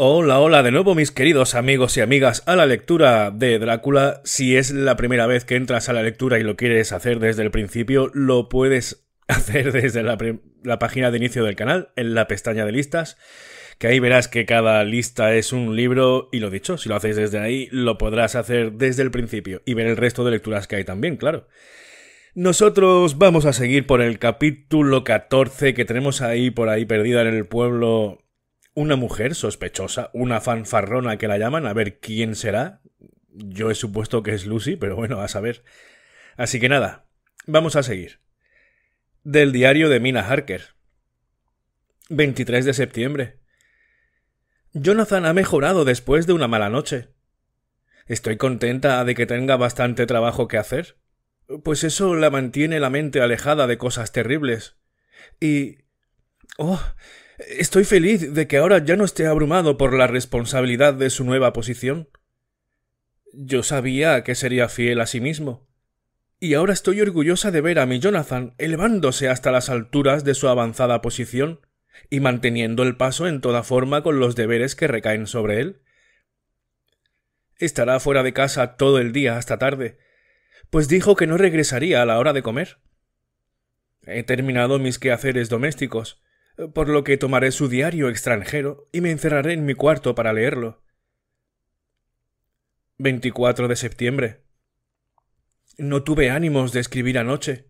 Hola, hola de nuevo mis queridos amigos y amigas a la lectura de Drácula. Si es la primera vez que entras a la lectura y lo quieres hacer desde el principio, lo puedes hacer desde la, página de inicio del canal, en la pestaña de listas, que ahí verás que cada lista es un libro y lo dicho, si lo hacéis desde ahí, lo podrás hacer desde el principio y ver el resto de lecturas que hay también, claro. Nosotros vamos a seguir por el capítulo 14 que tenemos ahí por ahí perdida en el pueblo una mujer sospechosa, una fanfarrona que la llaman, a ver quién será. Yo he supuesto que es Lucy, pero bueno, a saber. Así que nada, vamos a seguir. Del diario de Mina Harker. 23 de septiembre. Jonathan ha mejorado después de una mala noche. Estoy contenta de que tenga bastante trabajo que hacer, pues eso la mantiene la mente alejada de cosas terribles. Y... Oh, Estoy feliz de que ahora ya no esté abrumado por la responsabilidad de su nueva posición. Yo sabía que sería fiel a sí mismo. Y ahora estoy orgullosa de ver a mi Jonathan elevándose hasta las alturas de su avanzada posición y manteniendo el paso en toda forma con los deberes que recaen sobre él. Estará fuera de casa todo el día hasta tarde, pues dijo que no regresaría a la hora de comer. He terminado mis quehaceres domésticos, por lo que tomaré su diario extranjero y me encerraré en mi cuarto para leerlo. 24 de septiembre. No tuve ánimos de escribir anoche.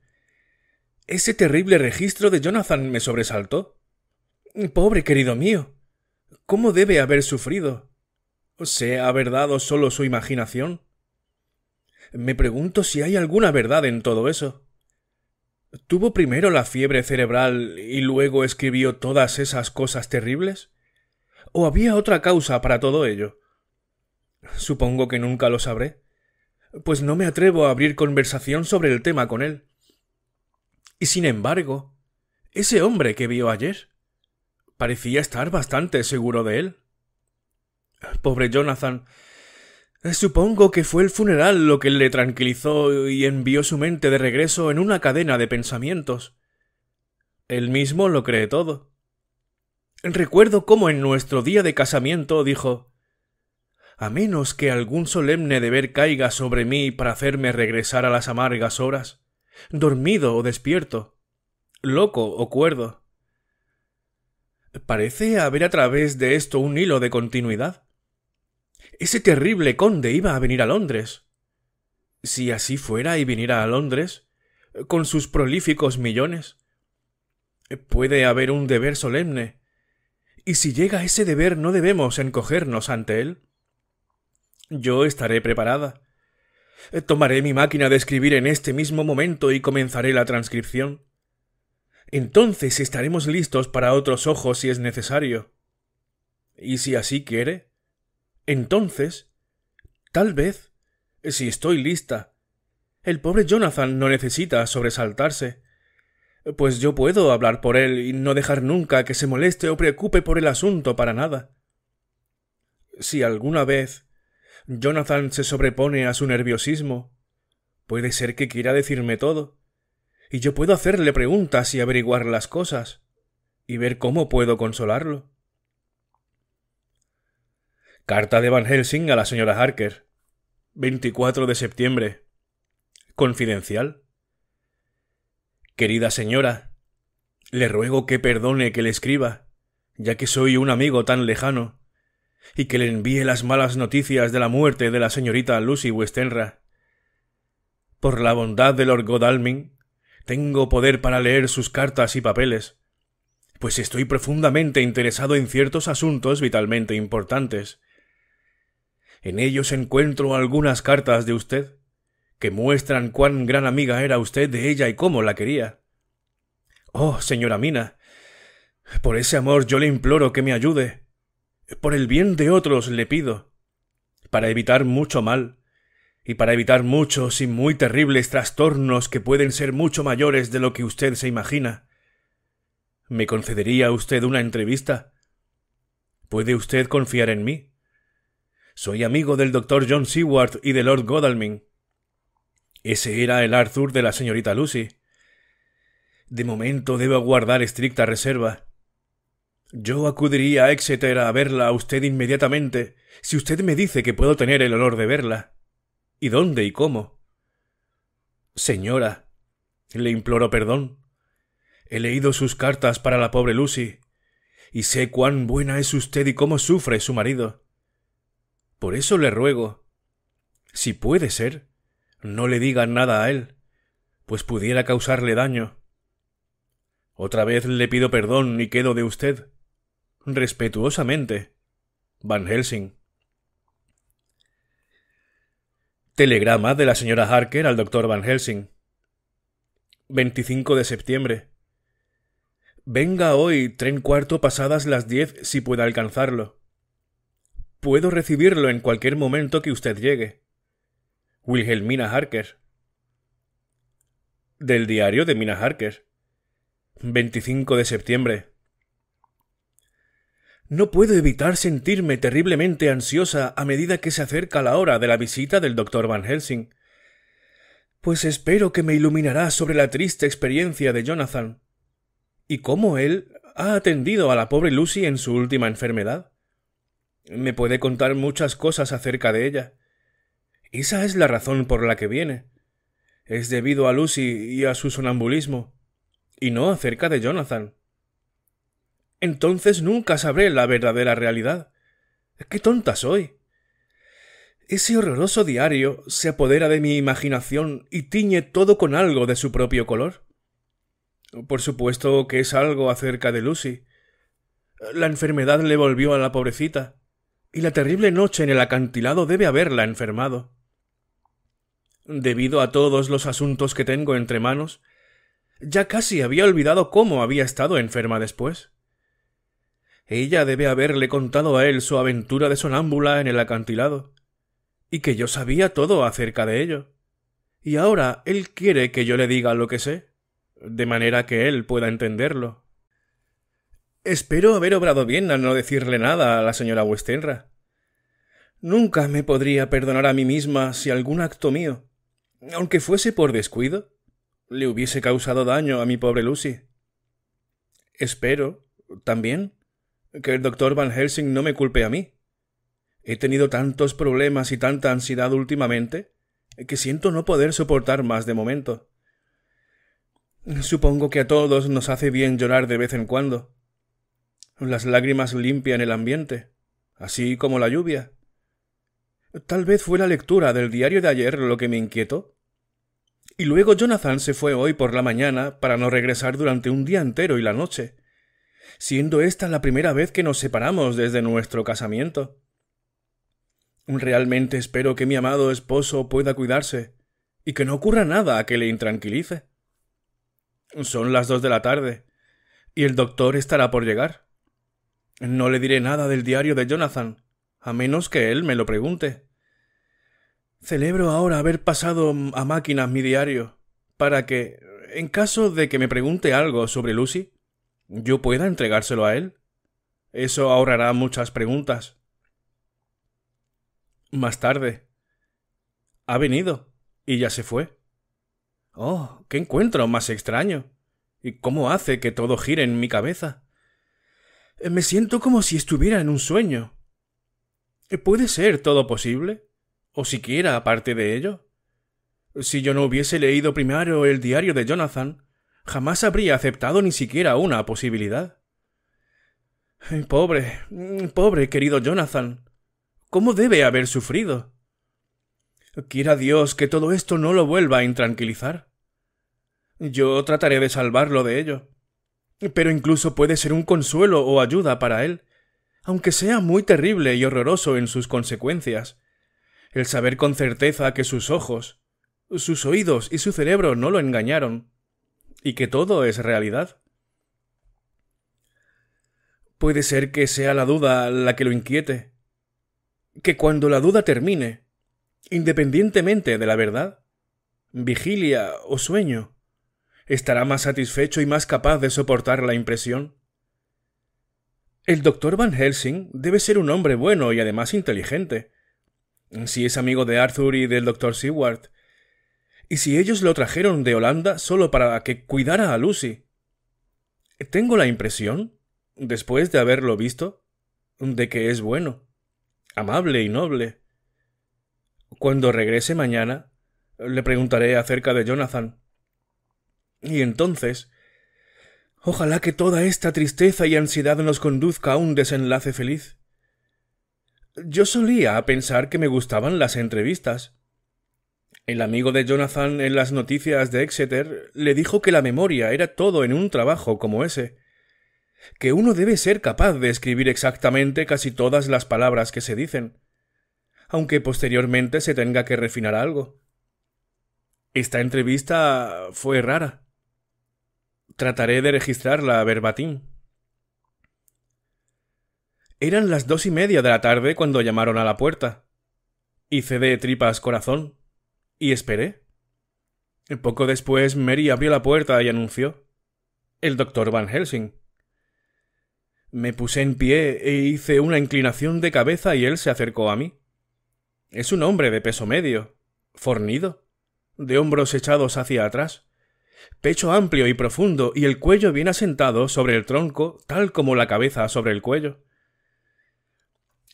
Ese terrible registro de Jonathan me sobresaltó. Pobre querido mío. ¿Cómo debe haber sufrido? ¿Se ha verdado solo su imaginación? Me pregunto si hay alguna verdad en todo eso. ¿Tuvo primero la fiebre cerebral y luego escribió todas esas cosas terribles? ¿O había otra causa para todo ello? Supongo que nunca lo sabré, pues no me atrevo a abrir conversación sobre el tema con él. Y sin embargo, ese hombre que vio ayer parecía estar bastante seguro de él. Pobre Jonathan, eh, supongo que fue el funeral lo que le tranquilizó y envió su mente de regreso en una cadena de pensamientos. Él mismo lo cree todo. Recuerdo cómo en nuestro día de casamiento dijo A menos que algún solemne deber caiga sobre mí para hacerme regresar a las amargas horas, dormido o despierto, loco o cuerdo. Parece haber a través de esto un hilo de continuidad. Ese terrible conde iba a venir a Londres. Si así fuera y viniera a Londres, con sus prolíficos millones. Puede haber un deber solemne. Y si llega ese deber no debemos encogernos ante él. Yo estaré preparada. Tomaré mi máquina de escribir en este mismo momento y comenzaré la transcripción. Entonces estaremos listos para otros ojos si es necesario. Y si así quiere, entonces, tal vez, si estoy lista, el pobre Jonathan no necesita sobresaltarse, pues yo puedo hablar por él y no dejar nunca que se moleste o preocupe por el asunto para nada. Si alguna vez Jonathan se sobrepone a su nerviosismo, puede ser que quiera decirme todo, y yo puedo hacerle preguntas y averiguar las cosas, y ver cómo puedo consolarlo. Carta de Van Helsing a la señora Harker. 24 de septiembre. Confidencial. Querida señora, le ruego que perdone que le escriba, ya que soy un amigo tan lejano, y que le envíe las malas noticias de la muerte de la señorita Lucy Westenra. Por la bondad de Lord Godalming, tengo poder para leer sus cartas y papeles, pues estoy profundamente interesado en ciertos asuntos vitalmente importantes, en ellos encuentro algunas cartas de usted, que muestran cuán gran amiga era usted de ella y cómo la quería. Oh, señora Mina, por ese amor yo le imploro que me ayude. Por el bien de otros le pido. Para evitar mucho mal, y para evitar muchos y muy terribles trastornos que pueden ser mucho mayores de lo que usted se imagina. ¿Me concedería usted una entrevista? ¿Puede usted confiar en mí? Soy amigo del doctor John Seward y de Lord Godalming. Ese era el Arthur de la señorita Lucy. De momento debo guardar estricta reserva. Yo acudiría a Exeter a verla a usted inmediatamente, si usted me dice que puedo tener el honor de verla. ¿Y dónde y cómo? Señora, le imploro perdón. He leído sus cartas para la pobre Lucy, y sé cuán buena es usted y cómo sufre su marido. Por eso le ruego, si puede ser, no le digan nada a él, pues pudiera causarle daño. Otra vez le pido perdón y quedo de usted. Respetuosamente. Van Helsing. Telegrama de la señora Harker al doctor Van Helsing. 25 de septiembre. Venga hoy, tren cuarto pasadas las diez, si pueda alcanzarlo. Puedo recibirlo en cualquier momento que usted llegue. Wilhelmina Harker. Del diario de Mina Harker. 25 de septiembre. No puedo evitar sentirme terriblemente ansiosa a medida que se acerca la hora de la visita del doctor Van Helsing, pues espero que me iluminará sobre la triste experiencia de Jonathan y cómo él ha atendido a la pobre Lucy en su última enfermedad me puede contar muchas cosas acerca de ella. Esa es la razón por la que viene. Es debido a Lucy y a su sonambulismo, y no acerca de Jonathan. Entonces nunca sabré la verdadera realidad. ¡Qué tonta soy! Ese horroroso diario se apodera de mi imaginación y tiñe todo con algo de su propio color. Por supuesto que es algo acerca de Lucy. La enfermedad le volvió a la pobrecita y la terrible noche en el acantilado debe haberla enfermado. Debido a todos los asuntos que tengo entre manos, ya casi había olvidado cómo había estado enferma después. Ella debe haberle contado a él su aventura de sonámbula en el acantilado, y que yo sabía todo acerca de ello. Y ahora él quiere que yo le diga lo que sé, de manera que él pueda entenderlo. Espero haber obrado bien al no decirle nada a la señora Westenra. Nunca me podría perdonar a mí misma si algún acto mío, aunque fuese por descuido, le hubiese causado daño a mi pobre Lucy. Espero, también, que el doctor Van Helsing no me culpe a mí. He tenido tantos problemas y tanta ansiedad últimamente que siento no poder soportar más de momento. Supongo que a todos nos hace bien llorar de vez en cuando. Las lágrimas limpian el ambiente, así como la lluvia. Tal vez fue la lectura del diario de ayer lo que me inquietó. Y luego Jonathan se fue hoy por la mañana para no regresar durante un día entero y la noche, siendo esta la primera vez que nos separamos desde nuestro casamiento. Realmente espero que mi amado esposo pueda cuidarse y que no ocurra nada que le intranquilice. Son las dos de la tarde, y el doctor estará por llegar. No le diré nada del diario de Jonathan, a menos que él me lo pregunte. Celebro ahora haber pasado a máquinas mi diario, para que, en caso de que me pregunte algo sobre Lucy, yo pueda entregárselo a él. Eso ahorrará muchas preguntas. Más tarde. Ha venido, y ya se fue. Oh, qué encuentro más extraño. ¿Y cómo hace que todo gire en mi cabeza? Eh, me siento como si estuviera en un sueño. Eh, ¿Puede ser todo posible? ¿O siquiera aparte de ello? Si yo no hubiese leído primero el diario de Jonathan, jamás habría aceptado ni siquiera una posibilidad. Eh, pobre, mm, pobre querido Jonathan. ¿Cómo debe haber sufrido? Quiera Dios que todo esto no lo vuelva a intranquilizar. Yo trataré de salvarlo de ello pero incluso puede ser un consuelo o ayuda para él, aunque sea muy terrible y horroroso en sus consecuencias. El saber con certeza que sus ojos, sus oídos y su cerebro no lo engañaron, y que todo es realidad. Puede ser que sea la duda la que lo inquiete, que cuando la duda termine, independientemente de la verdad, vigilia o sueño, estará más satisfecho y más capaz de soportar la impresión. El doctor Van Helsing debe ser un hombre bueno y además inteligente. Si es amigo de Arthur y del doctor Seward. Y si ellos lo trajeron de Holanda solo para que cuidara a Lucy. Tengo la impresión, después de haberlo visto, de que es bueno, amable y noble. Cuando regrese mañana, le preguntaré acerca de Jonathan. Y entonces, ojalá que toda esta tristeza y ansiedad nos conduzca a un desenlace feliz. Yo solía pensar que me gustaban las entrevistas. El amigo de Jonathan en las noticias de Exeter le dijo que la memoria era todo en un trabajo como ese, que uno debe ser capaz de escribir exactamente casi todas las palabras que se dicen, aunque posteriormente se tenga que refinar algo. Esta entrevista fue rara. Trataré de registrarla verbatim. Eran las dos y media de la tarde cuando llamaron a la puerta. Hice de tripas corazón y esperé. Poco después Mary abrió la puerta y anunció el doctor Van Helsing. Me puse en pie e hice una inclinación de cabeza y él se acercó a mí. Es un hombre de peso medio, fornido, de hombros echados hacia atrás, pecho amplio y profundo y el cuello bien asentado sobre el tronco, tal como la cabeza sobre el cuello.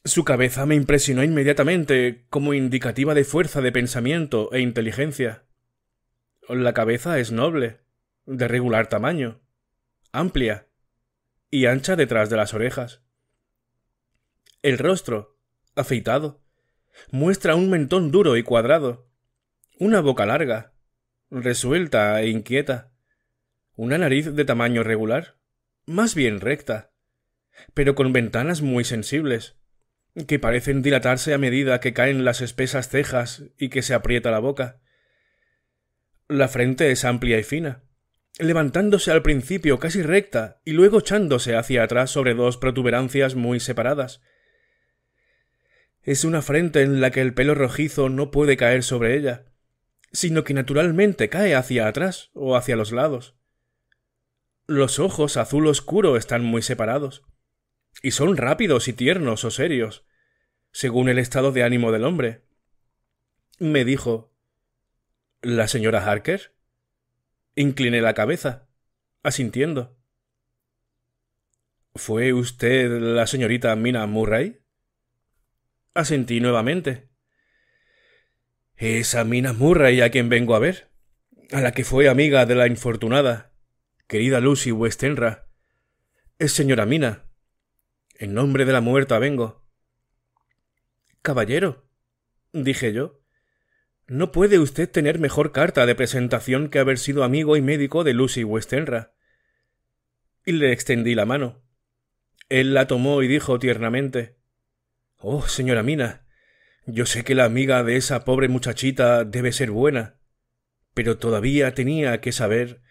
Su cabeza me impresionó inmediatamente como indicativa de fuerza de pensamiento e inteligencia. La cabeza es noble, de regular tamaño, amplia y ancha detrás de las orejas. El rostro, afeitado, muestra un mentón duro y cuadrado, una boca larga, resuelta e inquieta. Una nariz de tamaño regular, más bien recta, pero con ventanas muy sensibles, que parecen dilatarse a medida que caen las espesas cejas y que se aprieta la boca. La frente es amplia y fina, levantándose al principio casi recta y luego echándose hacia atrás sobre dos protuberancias muy separadas. Es una frente en la que el pelo rojizo no puede caer sobre ella, sino que naturalmente cae hacia atrás o hacia los lados. Los ojos azul oscuro están muy separados, y son rápidos y tiernos o serios, según el estado de ánimo del hombre. Me dijo ¿La señora Harker? Incliné la cabeza, asintiendo. ¿Fue usted la señorita Mina Murray? Asentí nuevamente. Es a Murray a quien vengo a ver, a la que fue amiga de la infortunada, querida Lucy Westenra. Es señora Mina. En nombre de la muerta vengo. Caballero, dije yo, no puede usted tener mejor carta de presentación que haber sido amigo y médico de Lucy Westenra. Y le extendí la mano. Él la tomó y dijo tiernamente Oh, señora Mina, yo sé que la amiga de esa pobre muchachita debe ser buena, pero todavía tenía que saber.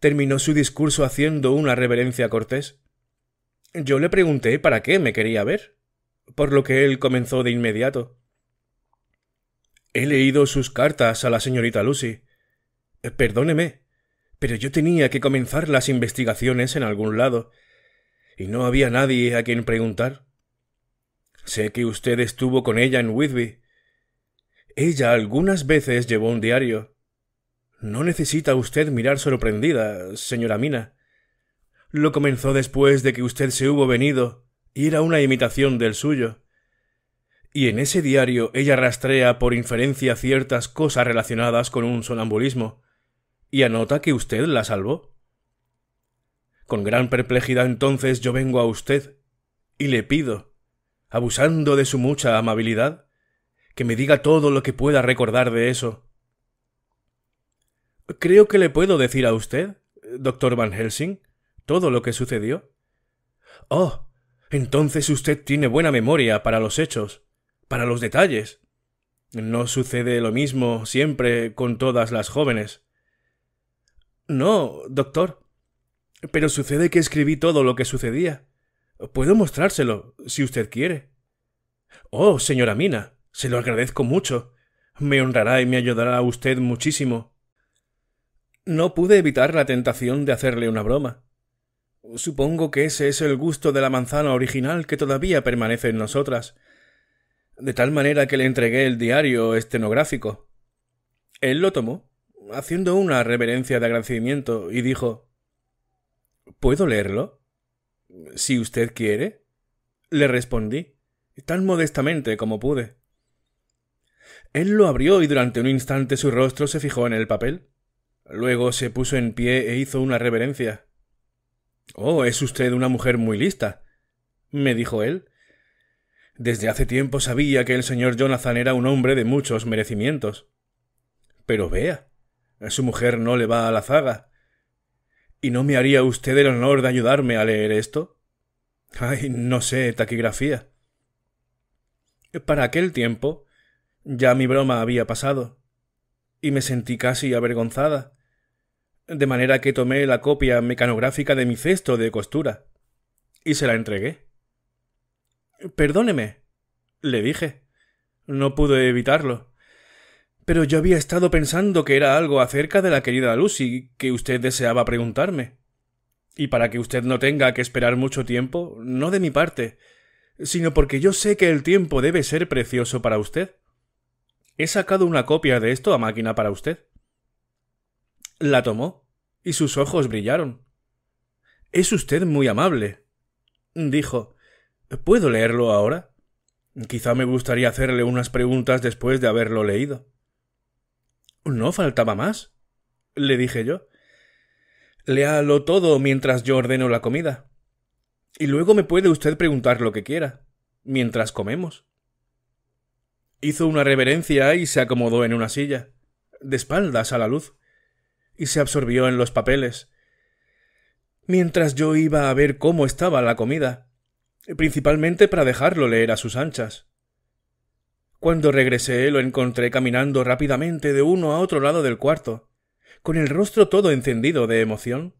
Terminó su discurso haciendo una reverencia Cortés. Yo le pregunté para qué me quería ver, por lo que él comenzó de inmediato. He leído sus cartas a la señorita Lucy. Perdóneme, pero yo tenía que comenzar las investigaciones en algún lado, y no había nadie a quien preguntar. Sé que usted estuvo con ella en Whitby. Ella algunas veces llevó un diario. No necesita usted mirar sorprendida, señora Mina. Lo comenzó después de que usted se hubo venido, y era una imitación del suyo. Y en ese diario ella rastrea por inferencia ciertas cosas relacionadas con un sonambulismo, y anota que usted la salvó. Con gran perplejidad entonces yo vengo a usted, y le pido abusando de su mucha amabilidad, que me diga todo lo que pueda recordar de eso. Creo que le puedo decir a usted, doctor Van Helsing, todo lo que sucedió. Oh, entonces usted tiene buena memoria para los hechos, para los detalles. No sucede lo mismo siempre con todas las jóvenes. No, doctor. Pero sucede que escribí todo lo que sucedía. Puedo mostrárselo, si usted quiere. Oh, señora Mina, se lo agradezco mucho. Me honrará y me ayudará a usted muchísimo. No pude evitar la tentación de hacerle una broma. Supongo que ese es el gusto de la manzana original que todavía permanece en nosotras, de tal manera que le entregué el diario estenográfico. Él lo tomó, haciendo una reverencia de agradecimiento, y dijo ¿Puedo leerlo? Si usted quiere, le respondí, tan modestamente como pude. Él lo abrió y durante un instante su rostro se fijó en el papel. Luego se puso en pie e hizo una reverencia. Oh, es usted una mujer muy lista, me dijo él. Desde hace tiempo sabía que el señor Jonathan era un hombre de muchos merecimientos. Pero vea, su mujer no le va a la zaga. ¿Y no me haría usted el honor de ayudarme a leer esto? Ay, no sé, taquigrafía. Para aquel tiempo ya mi broma había pasado, y me sentí casi avergonzada, de manera que tomé la copia mecanográfica de mi cesto de costura, y se la entregué. Perdóneme, le dije. No pude evitarlo. Pero yo había estado pensando que era algo acerca de la querida Lucy que usted deseaba preguntarme. Y para que usted no tenga que esperar mucho tiempo, no de mi parte, sino porque yo sé que el tiempo debe ser precioso para usted. He sacado una copia de esto a máquina para usted. La tomó, y sus ojos brillaron. Es usted muy amable, dijo. ¿Puedo leerlo ahora? Quizá me gustaría hacerle unas preguntas después de haberlo leído. No faltaba más, le dije yo. Léalo todo mientras yo ordeno la comida. Y luego me puede usted preguntar lo que quiera, mientras comemos. Hizo una reverencia y se acomodó en una silla, de espaldas a la luz, y se absorbió en los papeles. Mientras yo iba a ver cómo estaba la comida, principalmente para dejarlo leer a sus anchas. Cuando regresé lo encontré caminando rápidamente de uno a otro lado del cuarto, con el rostro todo encendido de emoción.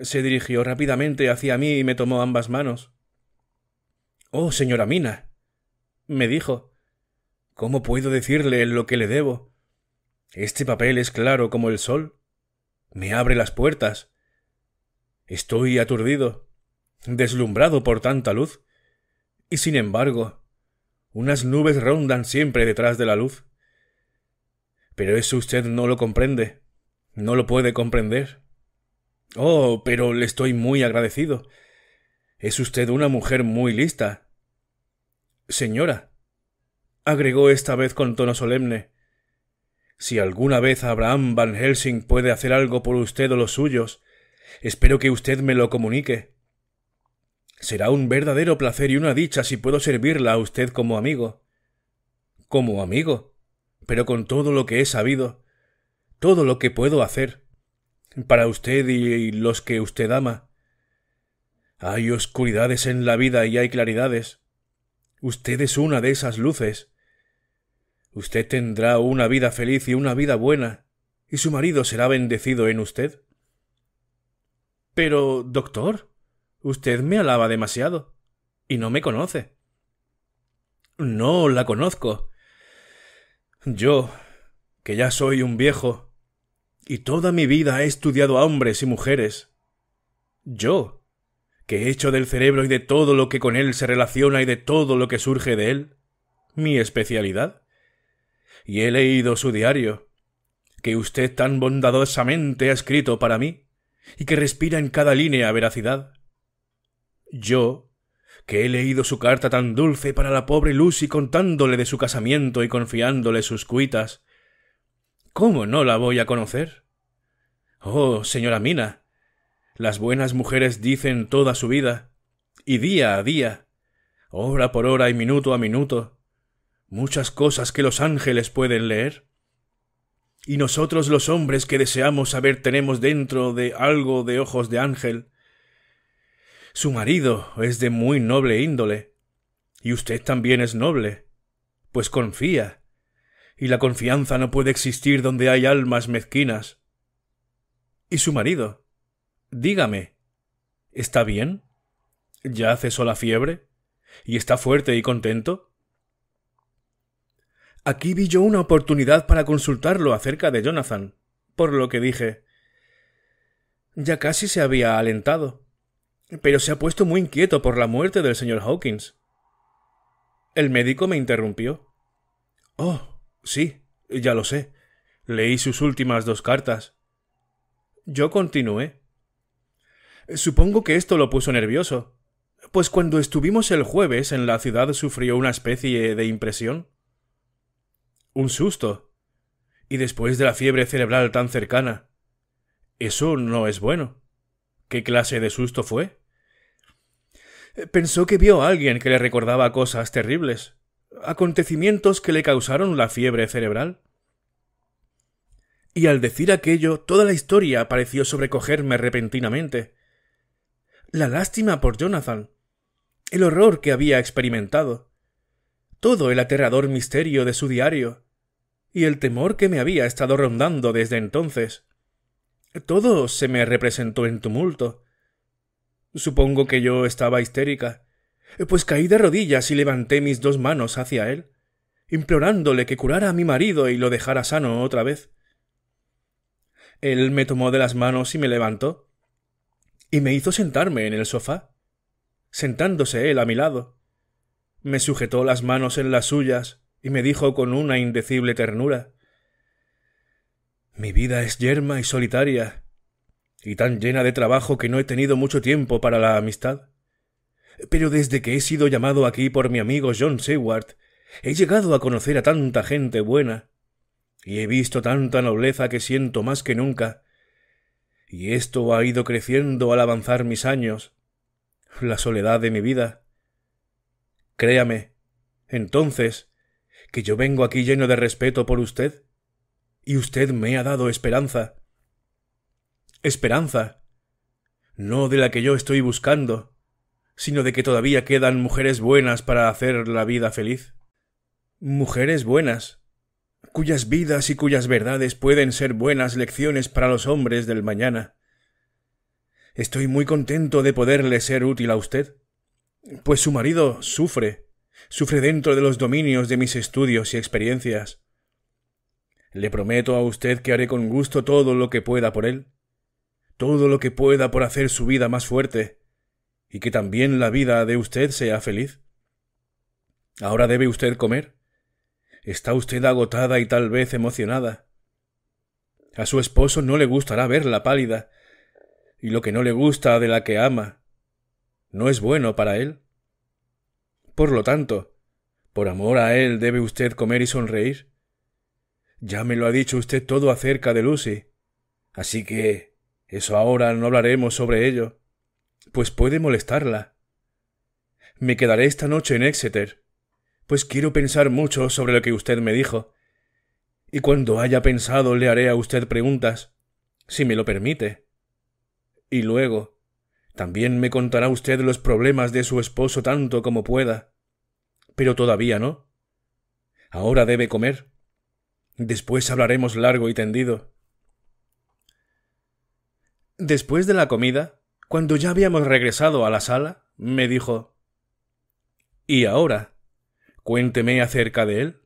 Se dirigió rápidamente hacia mí y me tomó ambas manos. Oh, señora Mina, me dijo, ¿cómo puedo decirle lo que le debo? Este papel es claro como el sol. Me abre las puertas. Estoy aturdido, deslumbrado por tanta luz, y sin embargo, unas nubes rondan siempre detrás de la luz. Pero eso usted no lo comprende. No lo puede comprender. Oh, pero le estoy muy agradecido. Es usted una mujer muy lista. Señora, agregó esta vez con tono solemne, si alguna vez Abraham Van Helsing puede hacer algo por usted o los suyos, espero que usted me lo comunique. Será un verdadero placer y una dicha si puedo servirla a usted como amigo. Como amigo, pero con todo lo que he sabido, todo lo que puedo hacer, para usted y los que usted ama. Hay oscuridades en la vida y hay claridades. Usted es una de esas luces. Usted tendrá una vida feliz y una vida buena, y su marido será bendecido en usted. Pero, doctor, Usted me alaba demasiado. Y no me conoce. No la conozco. Yo, que ya soy un viejo, y toda mi vida he estudiado a hombres y mujeres. Yo, que he hecho del cerebro y de todo lo que con él se relaciona y de todo lo que surge de él, mi especialidad. Y he leído su diario, que usted tan bondadosamente ha escrito para mí, y que respira en cada línea veracidad. Yo, que he leído su carta tan dulce para la pobre Lucy contándole de su casamiento y confiándole sus cuitas, ¿cómo no la voy a conocer? Oh, señora Mina, las buenas mujeres dicen toda su vida, y día a día, hora por hora y minuto a minuto, muchas cosas que los ángeles pueden leer. Y nosotros los hombres que deseamos saber tenemos dentro de algo de ojos de ángel, su marido es de muy noble índole, y usted también es noble, pues confía, y la confianza no puede existir donde hay almas mezquinas. ¿Y su marido? Dígame, ¿está bien? ¿Ya cesó la fiebre? ¿Y está fuerte y contento? Aquí vi yo una oportunidad para consultarlo acerca de Jonathan, por lo que dije. Ya casi se había alentado pero se ha puesto muy inquieto por la muerte del señor Hawkins. El médico me interrumpió. Oh, sí, ya lo sé. Leí sus últimas dos cartas. Yo continué. Supongo que esto lo puso nervioso. Pues cuando estuvimos el jueves en la ciudad sufrió una especie de impresión. Un susto. Y después de la fiebre cerebral tan cercana. Eso no es bueno. ¿Qué clase de susto fue? Pensó que vio a alguien que le recordaba cosas terribles, acontecimientos que le causaron la fiebre cerebral. Y al decir aquello, toda la historia pareció sobrecogerme repentinamente. La lástima por Jonathan, el horror que había experimentado, todo el aterrador misterio de su diario, y el temor que me había estado rondando desde entonces. Todo se me representó en tumulto, Supongo que yo estaba histérica, eh, pues caí de rodillas y levanté mis dos manos hacia él, implorándole que curara a mi marido y lo dejara sano otra vez. Él me tomó de las manos y me levantó, y me hizo sentarme en el sofá, sentándose él a mi lado. Me sujetó las manos en las suyas y me dijo con una indecible ternura Mi vida es yerma y solitaria, y tan llena de trabajo que no he tenido mucho tiempo para la amistad. Pero desde que he sido llamado aquí por mi amigo John Seward, he llegado a conocer a tanta gente buena, y he visto tanta nobleza que siento más que nunca, y esto ha ido creciendo al avanzar mis años, la soledad de mi vida. Créame, entonces, que yo vengo aquí lleno de respeto por usted, y usted me ha dado esperanza esperanza, no de la que yo estoy buscando, sino de que todavía quedan mujeres buenas para hacer la vida feliz. Mujeres buenas, cuyas vidas y cuyas verdades pueden ser buenas lecciones para los hombres del mañana. Estoy muy contento de poderle ser útil a usted, pues su marido sufre, sufre dentro de los dominios de mis estudios y experiencias. Le prometo a usted que haré con gusto todo lo que pueda por él todo lo que pueda por hacer su vida más fuerte, y que también la vida de usted sea feliz. Ahora debe usted comer. Está usted agotada y tal vez emocionada. A su esposo no le gustará verla pálida, y lo que no le gusta de la que ama no es bueno para él. Por lo tanto, por amor a él debe usted comer y sonreír. Ya me lo ha dicho usted todo acerca de Lucy, así que eso ahora no hablaremos sobre ello, pues puede molestarla. Me quedaré esta noche en Exeter, pues quiero pensar mucho sobre lo que usted me dijo, y cuando haya pensado le haré a usted preguntas, si me lo permite. Y luego, también me contará usted los problemas de su esposo tanto como pueda. Pero todavía no. Ahora debe comer. Después hablaremos largo y tendido. Después de la comida, cuando ya habíamos regresado a la sala, me dijo ¿Y ahora? Cuénteme acerca de él.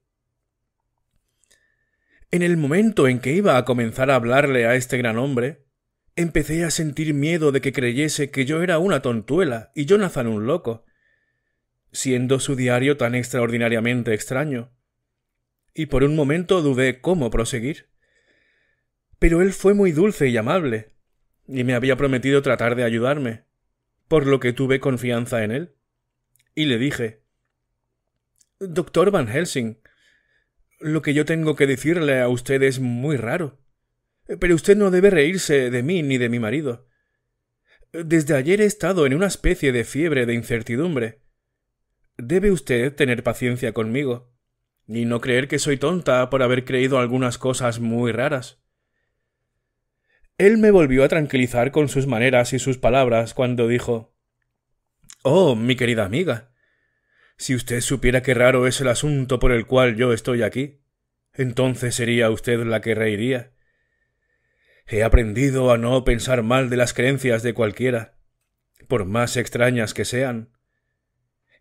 En el momento en que iba a comenzar a hablarle a este gran hombre, empecé a sentir miedo de que creyese que yo era una tontuela y Jonathan un loco, siendo su diario tan extraordinariamente extraño. Y por un momento dudé cómo proseguir. Pero él fue muy dulce y amable, y me había prometido tratar de ayudarme, por lo que tuve confianza en él. Y le dije Doctor Van Helsing, lo que yo tengo que decirle a usted es muy raro. Pero usted no debe reírse de mí ni de mi marido. Desde ayer he estado en una especie de fiebre de incertidumbre. Debe usted tener paciencia conmigo, y no creer que soy tonta por haber creído algunas cosas muy raras. Él me volvió a tranquilizar con sus maneras y sus palabras cuando dijo Oh, mi querida amiga, si usted supiera qué raro es el asunto por el cual yo estoy aquí, entonces sería usted la que reiría. He aprendido a no pensar mal de las creencias de cualquiera, por más extrañas que sean.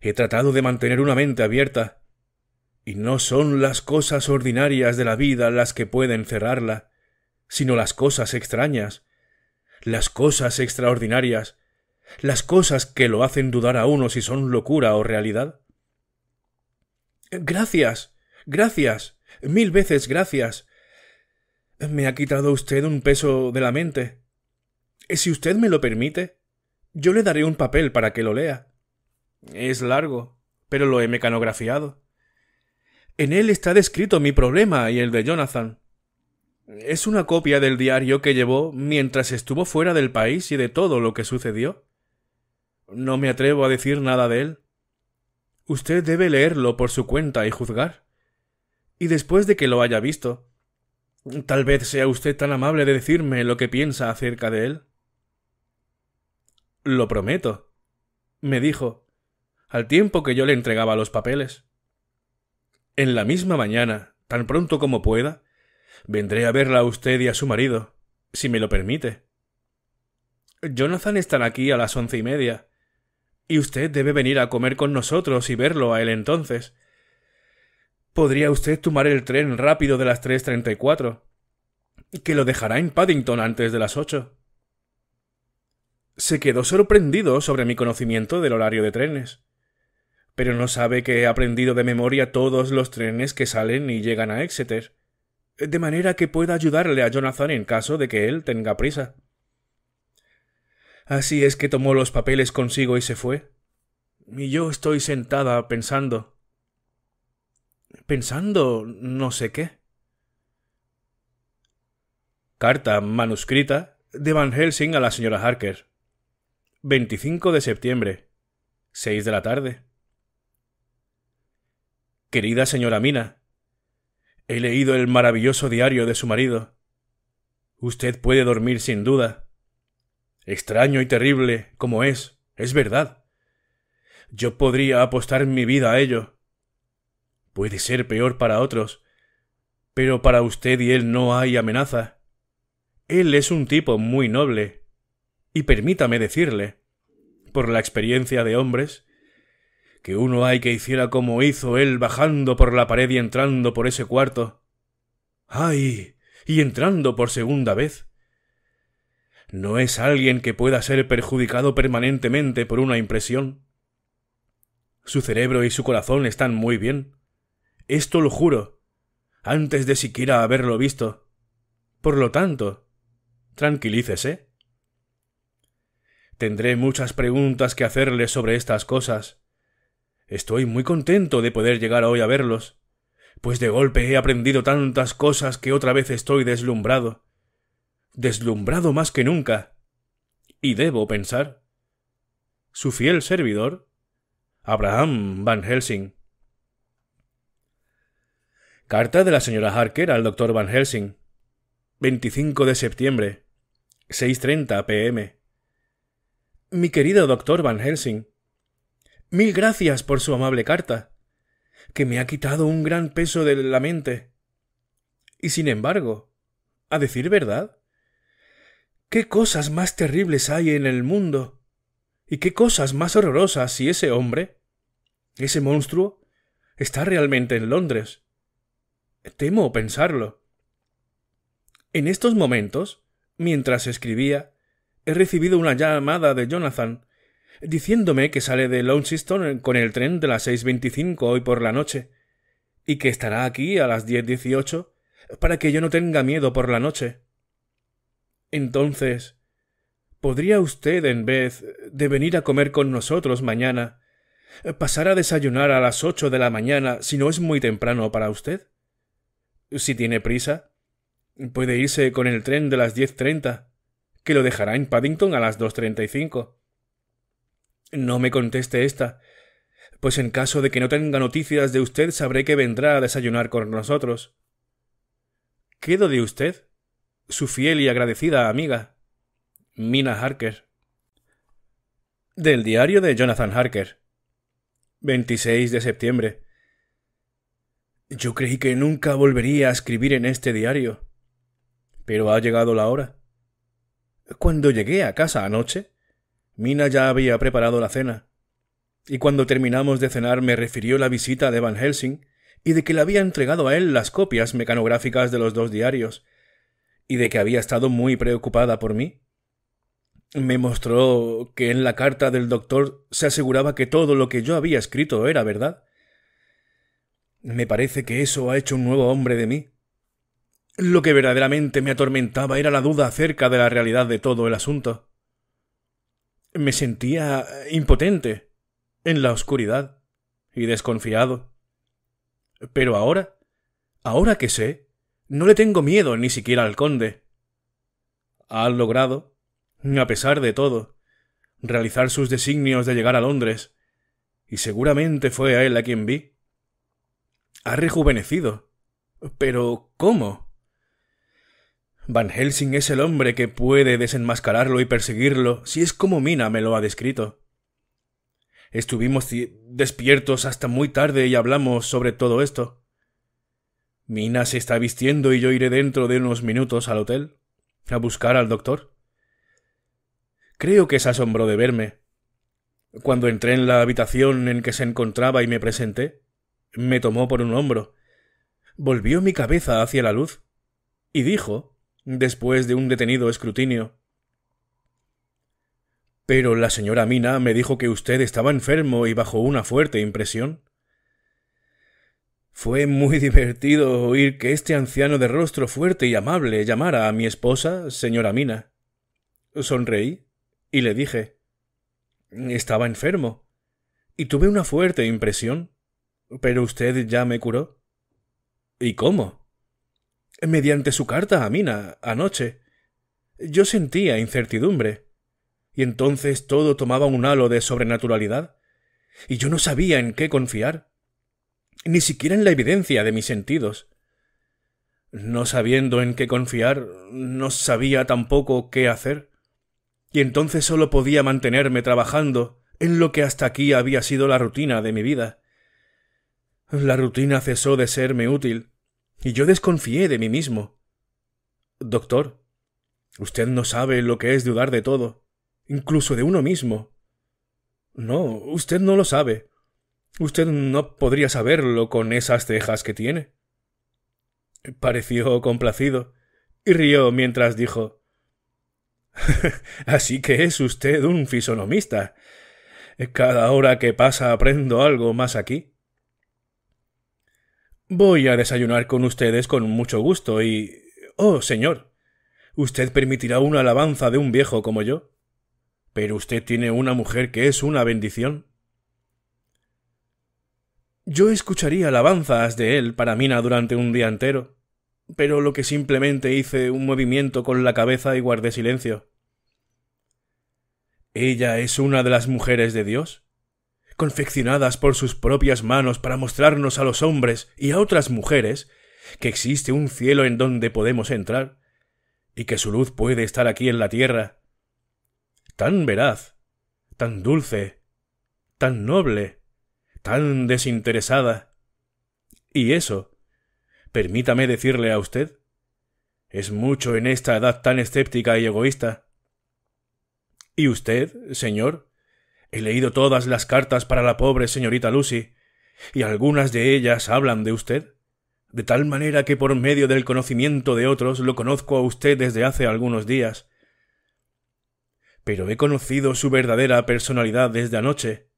He tratado de mantener una mente abierta, y no son las cosas ordinarias de la vida las que pueden cerrarla, sino las cosas extrañas, las cosas extraordinarias, las cosas que lo hacen dudar a uno si son locura o realidad. Gracias, gracias, mil veces gracias. Me ha quitado usted un peso de la mente. Si usted me lo permite, yo le daré un papel para que lo lea. Es largo, pero lo he mecanografiado. En él está descrito mi problema y el de Jonathan. Es una copia del diario que llevó mientras estuvo fuera del país y de todo lo que sucedió. No me atrevo a decir nada de él. Usted debe leerlo por su cuenta y juzgar. Y después de que lo haya visto, tal vez sea usted tan amable de decirme lo que piensa acerca de él. Lo prometo, me dijo, al tiempo que yo le entregaba los papeles. En la misma mañana, tan pronto como pueda, Vendré a verla a usted y a su marido, si me lo permite. Jonathan estará aquí a las once y media, y usted debe venir a comer con nosotros y verlo a él entonces. ¿Podría usted tomar el tren rápido de las tres treinta y cuatro? Que lo dejará en Paddington antes de las ocho. Se quedó sorprendido sobre mi conocimiento del horario de trenes. Pero no sabe que he aprendido de memoria todos los trenes que salen y llegan a Exeter de manera que pueda ayudarle a Jonathan en caso de que él tenga prisa. Así es que tomó los papeles consigo y se fue. Y yo estoy sentada pensando. pensando no sé qué. Carta manuscrita de Van Helsing a la señora Harker. 25 de septiembre. 6 de la tarde. Querida señora Mina, He leído el maravilloso diario de su marido. Usted puede dormir sin duda. Extraño y terrible como es, es verdad. Yo podría apostar mi vida a ello. Puede ser peor para otros, pero para usted y él no hay amenaza. Él es un tipo muy noble. Y permítame decirle, por la experiencia de hombres, que uno hay que hiciera como hizo él bajando por la pared y entrando por ese cuarto. ¡Ay! y entrando por segunda vez. No es alguien que pueda ser perjudicado permanentemente por una impresión. Su cerebro y su corazón están muy bien. Esto lo juro, antes de siquiera haberlo visto. Por lo tanto, tranquilícese. Tendré muchas preguntas que hacerle sobre estas cosas. Estoy muy contento de poder llegar hoy a verlos, pues de golpe he aprendido tantas cosas que otra vez estoy deslumbrado. Deslumbrado más que nunca. Y debo pensar. Su fiel servidor, Abraham Van Helsing. Carta de la señora Harker al doctor Van Helsing. 25 de septiembre, 6.30 pm. Mi querido doctor Van Helsing, Mil gracias por su amable carta, que me ha quitado un gran peso de la mente. Y sin embargo, a decir verdad, ¿qué cosas más terribles hay en el mundo? ¿Y qué cosas más horrorosas si ese hombre, ese monstruo, está realmente en Londres? Temo pensarlo. En estos momentos, mientras escribía, he recibido una llamada de Jonathan, diciéndome que sale de Launceston con el tren de las seis veinticinco hoy por la noche, y que estará aquí a las diez dieciocho, para que yo no tenga miedo por la noche. Entonces, ¿podría usted, en vez de venir a comer con nosotros mañana, pasar a desayunar a las ocho de la mañana si no es muy temprano para usted? Si tiene prisa, puede irse con el tren de las diez treinta, que lo dejará en Paddington a las dos treinta y cinco. No me conteste esta, pues en caso de que no tenga noticias de usted sabré que vendrá a desayunar con nosotros. Quedo de usted, su fiel y agradecida amiga, Mina Harker. Del diario de Jonathan Harker. 26 de septiembre. Yo creí que nunca volvería a escribir en este diario. Pero ha llegado la hora. Cuando llegué a casa anoche, Mina ya había preparado la cena, y cuando terminamos de cenar me refirió la visita de Van Helsing y de que le había entregado a él las copias mecanográficas de los dos diarios, y de que había estado muy preocupada por mí. Me mostró que en la carta del doctor se aseguraba que todo lo que yo había escrito era verdad. Me parece que eso ha hecho un nuevo hombre de mí. Lo que verdaderamente me atormentaba era la duda acerca de la realidad de todo el asunto. Me sentía impotente, en la oscuridad, y desconfiado. Pero ahora, ahora que sé, no le tengo miedo ni siquiera al conde. Ha logrado, a pesar de todo, realizar sus designios de llegar a Londres, y seguramente fue a él a quien vi. Ha rejuvenecido. Pero ¿cómo? Van Helsing es el hombre que puede desenmascararlo y perseguirlo, si es como Mina me lo ha descrito. Estuvimos despiertos hasta muy tarde y hablamos sobre todo esto. Mina se está vistiendo y yo iré dentro de unos minutos al hotel a buscar al doctor. Creo que se asombró de verme. Cuando entré en la habitación en que se encontraba y me presenté, me tomó por un hombro, volvió mi cabeza hacia la luz y dijo después de un detenido escrutinio. Pero la señora Mina me dijo que usted estaba enfermo y bajo una fuerte impresión. Fue muy divertido oír que este anciano de rostro fuerte y amable llamara a mi esposa señora Mina. Sonreí y le dije estaba enfermo y tuve una fuerte impresión. Pero usted ya me curó. ¿Y cómo? mediante su carta a Mina anoche, yo sentía incertidumbre, y entonces todo tomaba un halo de sobrenaturalidad, y yo no sabía en qué confiar, ni siquiera en la evidencia de mis sentidos. No sabiendo en qué confiar, no sabía tampoco qué hacer, y entonces solo podía mantenerme trabajando en lo que hasta aquí había sido la rutina de mi vida. La rutina cesó de serme útil, y yo desconfié de mí mismo. Doctor, usted no sabe lo que es dudar de todo, incluso de uno mismo. No, usted no lo sabe. Usted no podría saberlo con esas cejas que tiene. Pareció complacido y rió mientras dijo Así que es usted un fisonomista. Cada hora que pasa aprendo algo más aquí. Voy a desayunar con ustedes con mucho gusto y. Oh, señor. ¿Usted permitirá una alabanza de un viejo como yo? Pero usted tiene una mujer que es una bendición. Yo escucharía alabanzas de él para Mina durante un día entero, pero lo que simplemente hice un movimiento con la cabeza y guardé silencio. Ella es una de las mujeres de Dios confeccionadas por sus propias manos para mostrarnos a los hombres y a otras mujeres que existe un cielo en donde podemos entrar, y que su luz puede estar aquí en la tierra. Tan veraz, tan dulce, tan noble, tan desinteresada. Y eso, permítame decirle a usted, es mucho en esta edad tan escéptica y egoísta. ¿Y usted, señor? He leído todas las cartas para la pobre señorita Lucy, y algunas de ellas hablan de usted, de tal manera que por medio del conocimiento de otros lo conozco a usted desde hace algunos días. Pero he conocido su verdadera personalidad desde anoche.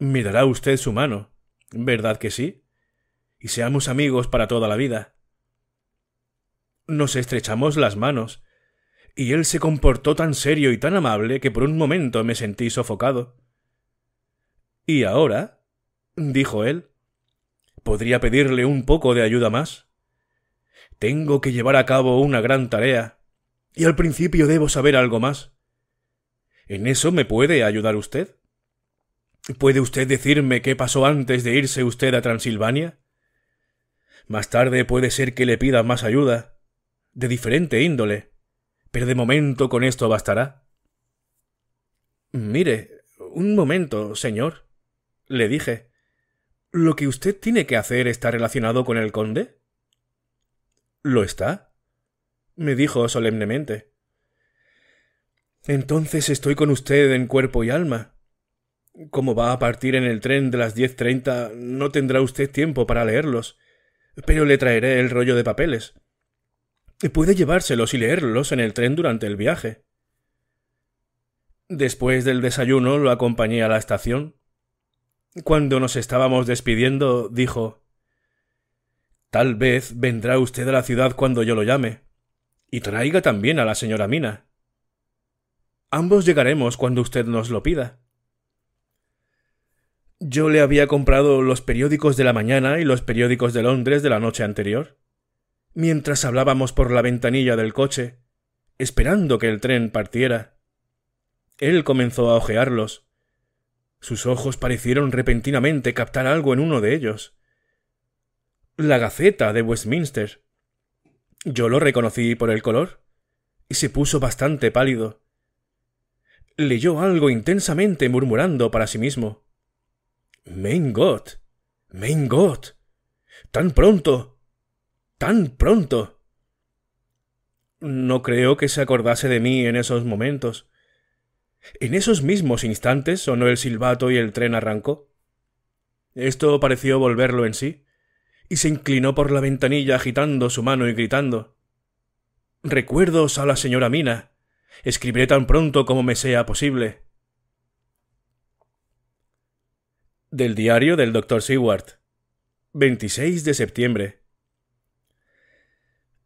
Me dará usted su mano, ¿verdad que sí? Y seamos amigos para toda la vida. Nos estrechamos las manos, y él se comportó tan serio y tan amable que por un momento me sentí sofocado. ¿Y ahora? dijo él. ¿Podría pedirle un poco de ayuda más? Tengo que llevar a cabo una gran tarea, y al principio debo saber algo más. ¿En eso me puede ayudar usted? ¿Puede usted decirme qué pasó antes de irse usted a Transilvania? Más tarde puede ser que le pida más ayuda, de diferente índole. Pero de momento con esto bastará. Mire, un momento, señor, le dije. ¿Lo que usted tiene que hacer está relacionado con el conde? ¿Lo está? me dijo solemnemente. Entonces estoy con usted en cuerpo y alma. Como va a partir en el tren de las diez treinta, no tendrá usted tiempo para leerlos, pero le traeré el rollo de papeles. Puede llevárselos y leerlos en el tren durante el viaje. Después del desayuno lo acompañé a la estación. Cuando nos estábamos despidiendo, dijo Tal vez vendrá usted a la ciudad cuando yo lo llame. Y traiga también a la señora Mina. Ambos llegaremos cuando usted nos lo pida. Yo le había comprado los periódicos de la mañana y los periódicos de Londres de la noche anterior mientras hablábamos por la ventanilla del coche, esperando que el tren partiera. Él comenzó a ojearlos. Sus ojos parecieron repentinamente captar algo en uno de ellos. La Gaceta de Westminster. Yo lo reconocí por el color, y se puso bastante pálido. Leyó algo intensamente murmurando para sí mismo. Mein Gott. Tan pronto tan pronto. No creo que se acordase de mí en esos momentos. En esos mismos instantes sonó el silbato y el tren arrancó. Esto pareció volverlo en sí, y se inclinó por la ventanilla agitando su mano y gritando. Recuerdos a la señora Mina. Escribiré tan pronto como me sea posible. Del diario del doctor Seward. 26 de septiembre.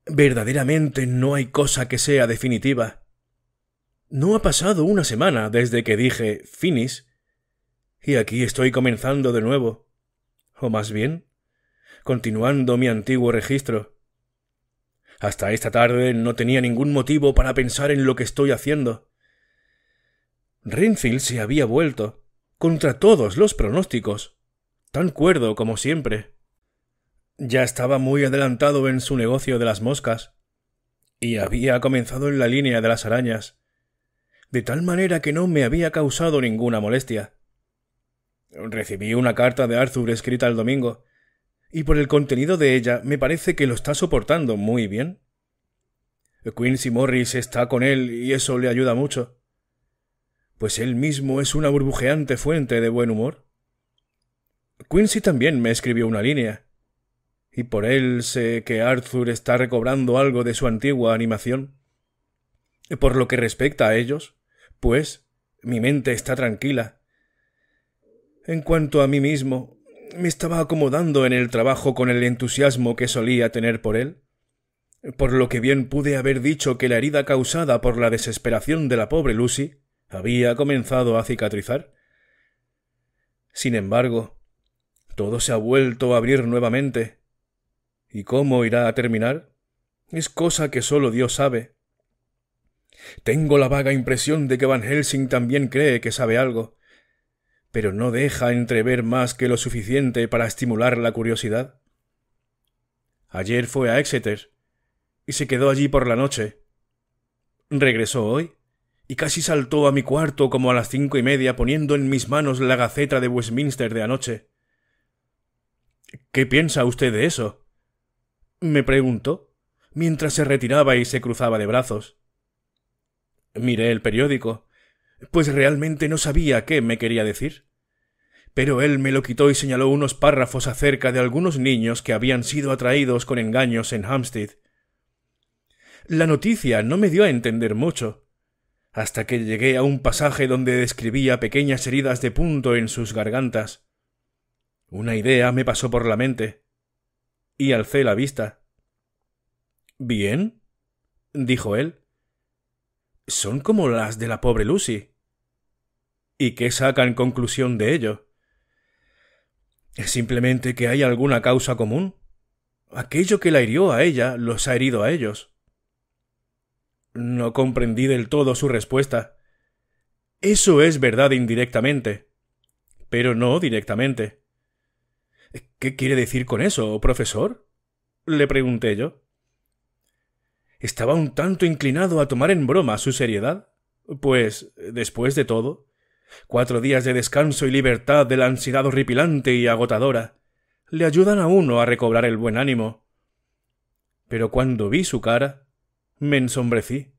Verdaderamente no hay cosa que sea definitiva. No ha pasado una semana desde que dije finis, y aquí estoy comenzando de nuevo, o más bien, continuando mi antiguo registro. Hasta esta tarde no tenía ningún motivo para pensar en lo que estoy haciendo. Renfield se había vuelto, contra todos los pronósticos, tan cuerdo como siempre ya estaba muy adelantado en su negocio de las moscas, y había comenzado en la línea de las arañas, de tal manera que no me había causado ninguna molestia. Recibí una carta de Arthur escrita el domingo, y por el contenido de ella me parece que lo está soportando muy bien. Quincy Morris está con él y eso le ayuda mucho, pues él mismo es una burbujeante fuente de buen humor. Quincy también me escribió una línea, y por él sé que Arthur está recobrando algo de su antigua animación. Por lo que respecta a ellos, pues mi mente está tranquila. En cuanto a mí mismo, me estaba acomodando en el trabajo con el entusiasmo que solía tener por él, por lo que bien pude haber dicho que la herida causada por la desesperación de la pobre Lucy había comenzado a cicatrizar. Sin embargo, todo se ha vuelto a abrir nuevamente, ¿Y cómo irá a terminar? Es cosa que solo Dios sabe. Tengo la vaga impresión de que Van Helsing también cree que sabe algo, pero no deja entrever más que lo suficiente para estimular la curiosidad. Ayer fue a Exeter y se quedó allí por la noche. Regresó hoy y casi saltó a mi cuarto como a las cinco y media poniendo en mis manos la Gaceta de Westminster de anoche. ¿Qué piensa usted de eso? me preguntó, mientras se retiraba y se cruzaba de brazos. Miré el periódico, pues realmente no sabía qué me quería decir. Pero él me lo quitó y señaló unos párrafos acerca de algunos niños que habían sido atraídos con engaños en Hampstead. La noticia no me dio a entender mucho, hasta que llegué a un pasaje donde describía pequeñas heridas de punto en sus gargantas. Una idea me pasó por la mente y alcé la vista. Bien, dijo él. Son como las de la pobre Lucy. ¿Y qué saca en conclusión de ello? Simplemente que hay alguna causa común. Aquello que la hirió a ella los ha herido a ellos. No comprendí del todo su respuesta. Eso es verdad indirectamente, pero no directamente. ¿Qué quiere decir con eso, profesor? le pregunté yo. Estaba un tanto inclinado a tomar en broma su seriedad, pues, después de todo, cuatro días de descanso y libertad de la ansiedad horripilante y agotadora, le ayudan a uno a recobrar el buen ánimo. Pero cuando vi su cara, me ensombrecí.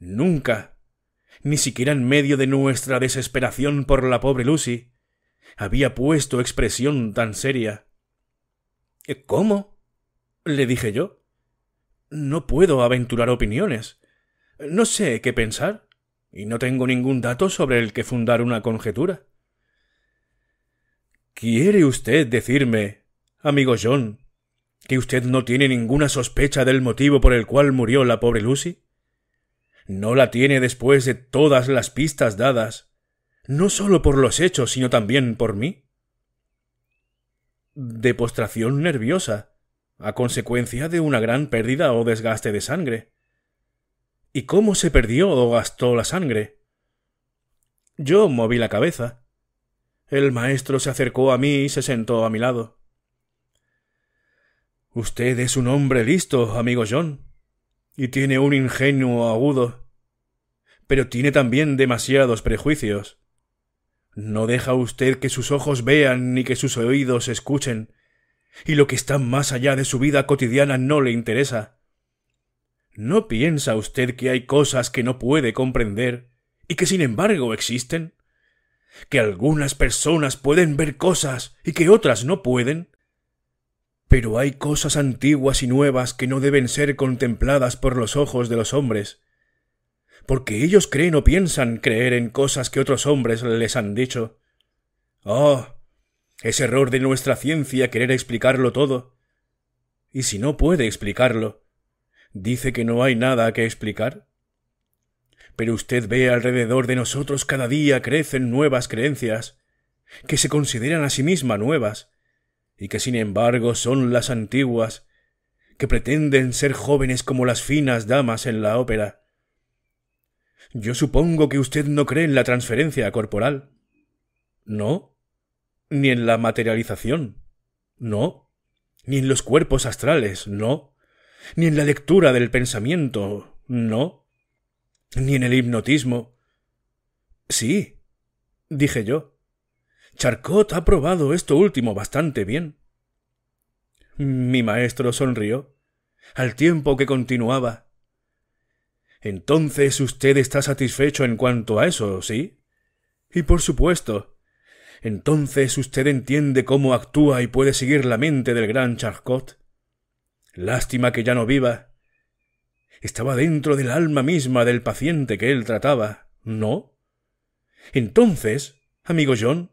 Nunca, ni siquiera en medio de nuestra desesperación por la pobre Lucy, había puesto expresión tan seria. Eh, ¿Cómo? le dije yo. No puedo aventurar opiniones. No sé qué pensar, y no tengo ningún dato sobre el que fundar una conjetura. ¿Quiere usted decirme, amigo John, que usted no tiene ninguna sospecha del motivo por el cual murió la pobre Lucy? ¿No la tiene después de todas las pistas dadas no solo por los hechos, sino también por mí. De postración nerviosa, a consecuencia de una gran pérdida o desgaste de sangre. ¿Y cómo se perdió o gastó la sangre? Yo moví la cabeza. El maestro se acercó a mí y se sentó a mi lado. Usted es un hombre listo, amigo John, y tiene un ingenio agudo, pero tiene también demasiados prejuicios. No deja usted que sus ojos vean ni que sus oídos escuchen, y lo que está más allá de su vida cotidiana no le interesa. ¿No piensa usted que hay cosas que no puede comprender y que sin embargo existen? ¿Que algunas personas pueden ver cosas y que otras no pueden? Pero hay cosas antiguas y nuevas que no deben ser contempladas por los ojos de los hombres, porque ellos creen o piensan creer en cosas que otros hombres les han dicho. Oh. es error de nuestra ciencia querer explicarlo todo. Y si no puede explicarlo, dice que no hay nada que explicar. Pero usted ve alrededor de nosotros cada día crecen nuevas creencias, que se consideran a sí misma nuevas, y que sin embargo son las antiguas, que pretenden ser jóvenes como las finas damas en la ópera, yo supongo que usted no cree en la transferencia corporal. No. Ni en la materialización. No. Ni en los cuerpos astrales. No. Ni en la lectura del pensamiento. No. Ni en el hipnotismo. Sí. dije yo. Charcot ha probado esto último bastante bien. Mi maestro sonrió, al tiempo que continuaba entonces usted está satisfecho en cuanto a eso, ¿sí? Y por supuesto. Entonces usted entiende cómo actúa y puede seguir la mente del gran Charcot. Lástima que ya no viva. Estaba dentro del alma misma del paciente que él trataba, ¿no? Entonces, amigo John,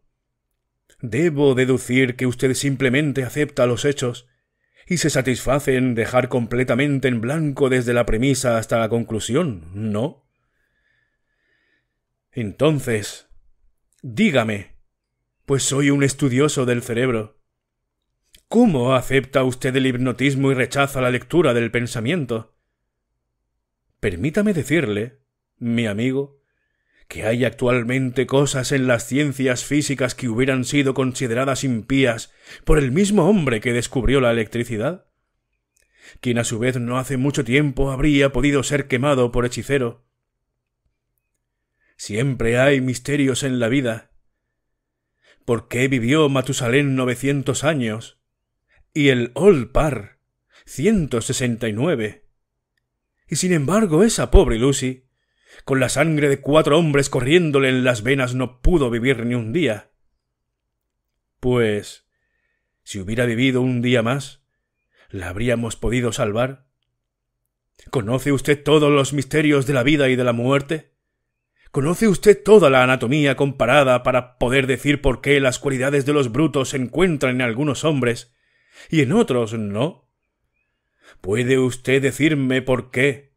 debo deducir que usted simplemente acepta los hechos y se satisface en dejar completamente en blanco desde la premisa hasta la conclusión, ¿no? Entonces, dígame, pues soy un estudioso del cerebro. ¿Cómo acepta usted el hipnotismo y rechaza la lectura del pensamiento? Permítame decirle, mi amigo, que hay actualmente cosas en las ciencias físicas que hubieran sido consideradas impías por el mismo hombre que descubrió la electricidad? quien a su vez no hace mucho tiempo habría podido ser quemado por hechicero. Siempre hay misterios en la vida. ¿Por qué vivió Matusalén novecientos años? Y el Olpar ciento sesenta y nueve. Y sin embargo esa pobre Lucy con la sangre de cuatro hombres corriéndole en las venas no pudo vivir ni un día. Pues, si hubiera vivido un día más, ¿la habríamos podido salvar? ¿Conoce usted todos los misterios de la vida y de la muerte? ¿Conoce usted toda la anatomía comparada para poder decir por qué las cualidades de los brutos se encuentran en algunos hombres y en otros no? ¿Puede usted decirme por qué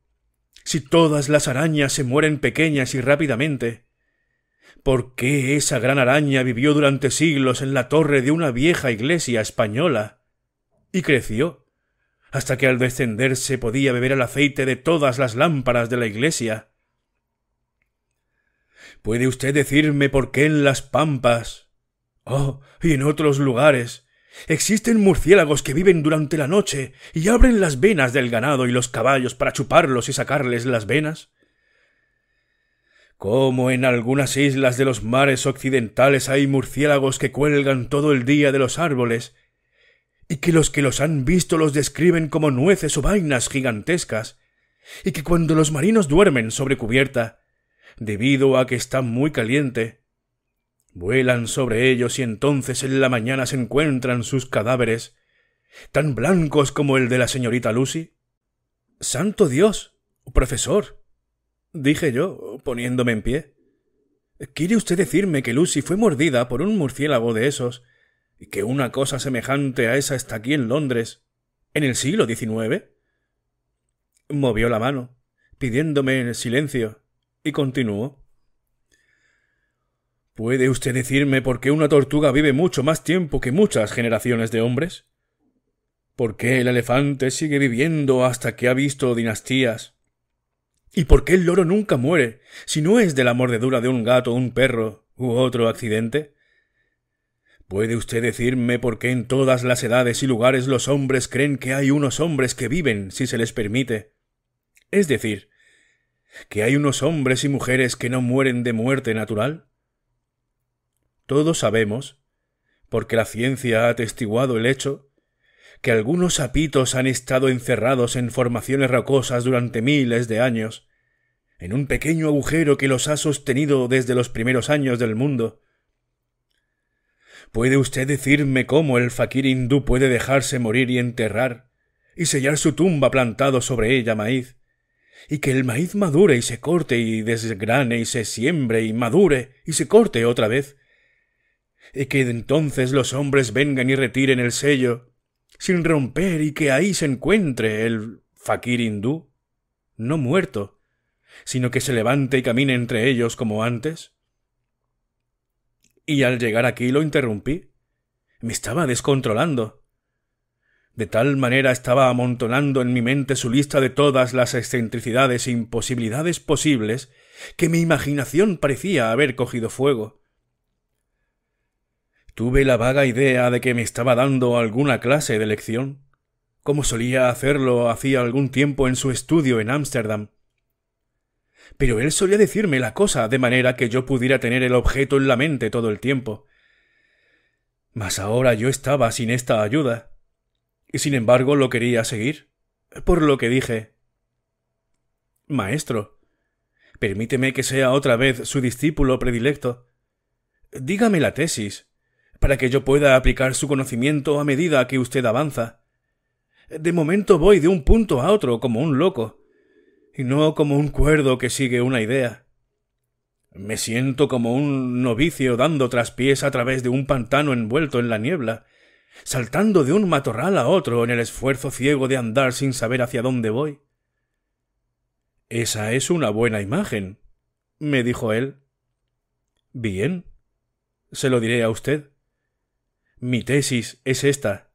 si todas las arañas se mueren pequeñas y rápidamente? ¿Por qué esa gran araña vivió durante siglos en la torre de una vieja iglesia española? Y creció, hasta que al descenderse podía beber el aceite de todas las lámparas de la iglesia. ¿Puede usted decirme por qué en las pampas, oh, y en otros lugares, Existen murciélagos que viven durante la noche y abren las venas del ganado y los caballos para chuparlos y sacarles las venas. Como en algunas islas de los mares occidentales hay murciélagos que cuelgan todo el día de los árboles, y que los que los han visto los describen como nueces o vainas gigantescas, y que cuando los marinos duermen sobre cubierta, debido a que está muy caliente, Vuelan sobre ellos y entonces en la mañana se encuentran sus cadáveres, tan blancos como el de la señorita Lucy. Santo Dios, profesor, dije yo, poniéndome en pie. ¿Quiere usted decirme que Lucy fue mordida por un murciélago de esos, y que una cosa semejante a esa está aquí en Londres, en el siglo XIX? Movió la mano, pidiéndome el silencio, y continuó. ¿Puede usted decirme por qué una tortuga vive mucho más tiempo que muchas generaciones de hombres? ¿Por qué el elefante sigue viviendo hasta que ha visto dinastías? ¿Y por qué el loro nunca muere, si no es de la mordedura de un gato, un perro u otro accidente? ¿Puede usted decirme por qué en todas las edades y lugares los hombres creen que hay unos hombres que viven si se les permite? Es decir, que hay unos hombres y mujeres que no mueren de muerte natural? Todos sabemos, porque la ciencia ha atestiguado el hecho, que algunos sapitos han estado encerrados en formaciones rocosas durante miles de años, en un pequeño agujero que los ha sostenido desde los primeros años del mundo. ¿Puede usted decirme cómo el fakir hindú puede dejarse morir y enterrar, y sellar su tumba plantado sobre ella maíz, y que el maíz madure y se corte y desgrane y se siembre y madure y se corte otra vez, y que entonces los hombres vengan y retiren el sello, sin romper y que ahí se encuentre el faquir hindú, no muerto, sino que se levante y camine entre ellos como antes? Y al llegar aquí lo interrumpí. Me estaba descontrolando. De tal manera estaba amontonando en mi mente su lista de todas las excentricidades e imposibilidades posibles que mi imaginación parecía haber cogido fuego. Tuve la vaga idea de que me estaba dando alguna clase de lección, como solía hacerlo hacía algún tiempo en su estudio en Ámsterdam. Pero él solía decirme la cosa de manera que yo pudiera tener el objeto en la mente todo el tiempo. Mas ahora yo estaba sin esta ayuda, y sin embargo lo quería seguir, por lo que dije Maestro, permíteme que sea otra vez su discípulo predilecto. Dígame la tesis, para que yo pueda aplicar su conocimiento a medida que usted avanza. De momento voy de un punto a otro como un loco, y no como un cuerdo que sigue una idea. Me siento como un novicio dando traspiés a través de un pantano envuelto en la niebla, saltando de un matorral a otro en el esfuerzo ciego de andar sin saber hacia dónde voy. Esa es una buena imagen, me dijo él. Bien, se lo diré a usted. Mi tesis es esta.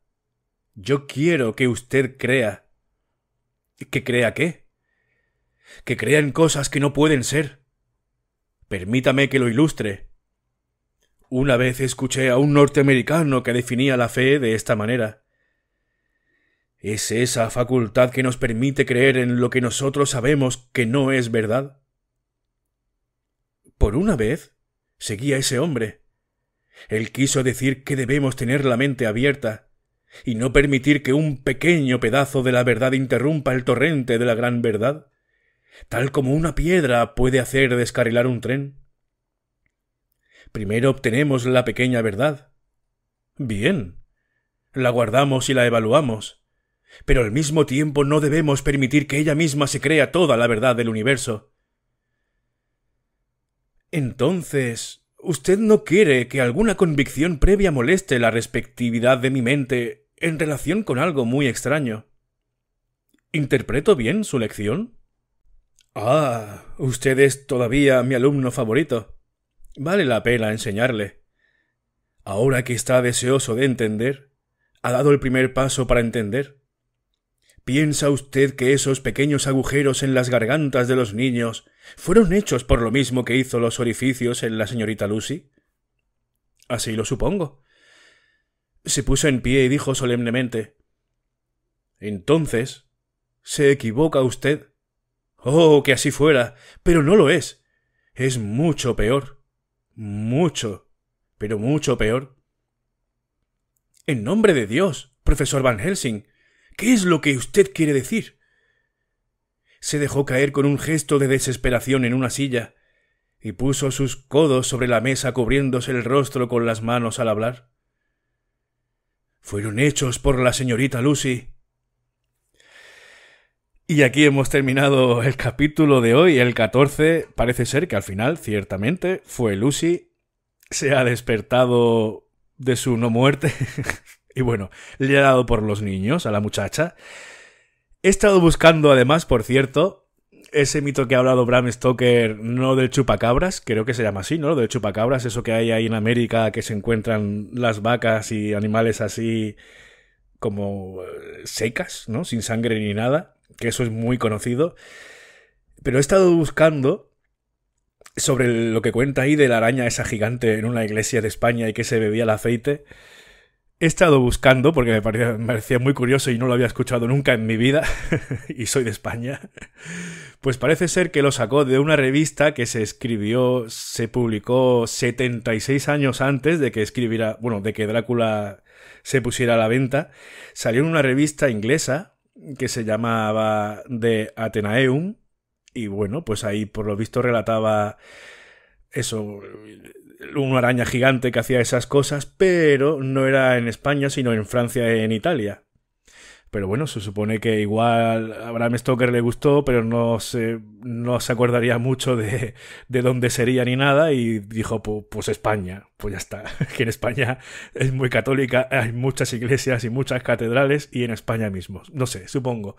Yo quiero que usted crea. ¿Que crea qué? Que crea en cosas que no pueden ser. Permítame que lo ilustre. Una vez escuché a un norteamericano que definía la fe de esta manera. Es esa facultad que nos permite creer en lo que nosotros sabemos que no es verdad. Por una vez, seguía ese hombre. Él quiso decir que debemos tener la mente abierta y no permitir que un pequeño pedazo de la verdad interrumpa el torrente de la gran verdad, tal como una piedra puede hacer descarrilar un tren. Primero obtenemos la pequeña verdad. Bien. La guardamos y la evaluamos. Pero al mismo tiempo no debemos permitir que ella misma se crea toda la verdad del universo. Entonces, Usted no quiere que alguna convicción previa moleste la respectividad de mi mente en relación con algo muy extraño. ¿Interpreto bien su lección? Ah, usted es todavía mi alumno favorito. Vale la pena enseñarle. Ahora que está deseoso de entender, ha dado el primer paso para entender. ¿Piensa usted que esos pequeños agujeros en las gargantas de los niños fueron hechos por lo mismo que hizo los orificios en la señorita Lucy? Así lo supongo. Se puso en pie y dijo solemnemente Entonces, se equivoca usted. Oh, que así fuera. Pero no lo es. Es mucho peor. Mucho. Pero mucho peor. En nombre de Dios, profesor Van Helsing, ¿Qué es lo que usted quiere decir? Se dejó caer con un gesto de desesperación en una silla y puso sus codos sobre la mesa cubriéndose el rostro con las manos al hablar. Fueron hechos por la señorita Lucy. Y aquí hemos terminado el capítulo de hoy, el 14. Parece ser que al final, ciertamente, fue Lucy. Se ha despertado de su no muerte. Y bueno, le ha dado por los niños a la muchacha. He estado buscando, además, por cierto, ese mito que ha hablado Bram Stoker, no del chupacabras, creo que se llama así, ¿no? Del chupacabras, eso que hay ahí en América, que se encuentran las vacas y animales así como eh, secas, ¿no? Sin sangre ni nada, que eso es muy conocido. Pero he estado buscando sobre lo que cuenta ahí de la araña esa gigante en una iglesia de España y que se bebía el aceite. He estado buscando, porque me parecía, muy curioso y no lo había escuchado nunca en mi vida, y soy de España, pues parece ser que lo sacó de una revista que se escribió, se publicó 76 años antes de que escribiera, bueno, de que Drácula se pusiera a la venta. Salió en una revista inglesa que se llamaba The Athenaeum, y bueno, pues ahí por lo visto relataba eso, una araña gigante que hacía esas cosas, pero no era en España, sino en Francia y en Italia. Pero bueno, se supone que igual a Abraham Stoker le gustó, pero no se, no se acordaría mucho de, de dónde sería ni nada y dijo, pues España, pues ya está. Que en España es muy católica, hay muchas iglesias y muchas catedrales y en España mismo. No sé, supongo.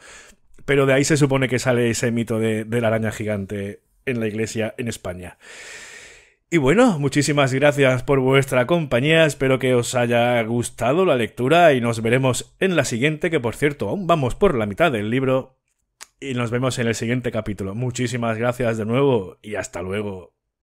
Pero de ahí se supone que sale ese mito de, de la araña gigante en la iglesia en España. Y bueno, muchísimas gracias por vuestra compañía, espero que os haya gustado la lectura y nos veremos en la siguiente, que por cierto, aún vamos por la mitad del libro y nos vemos en el siguiente capítulo. Muchísimas gracias de nuevo y hasta luego.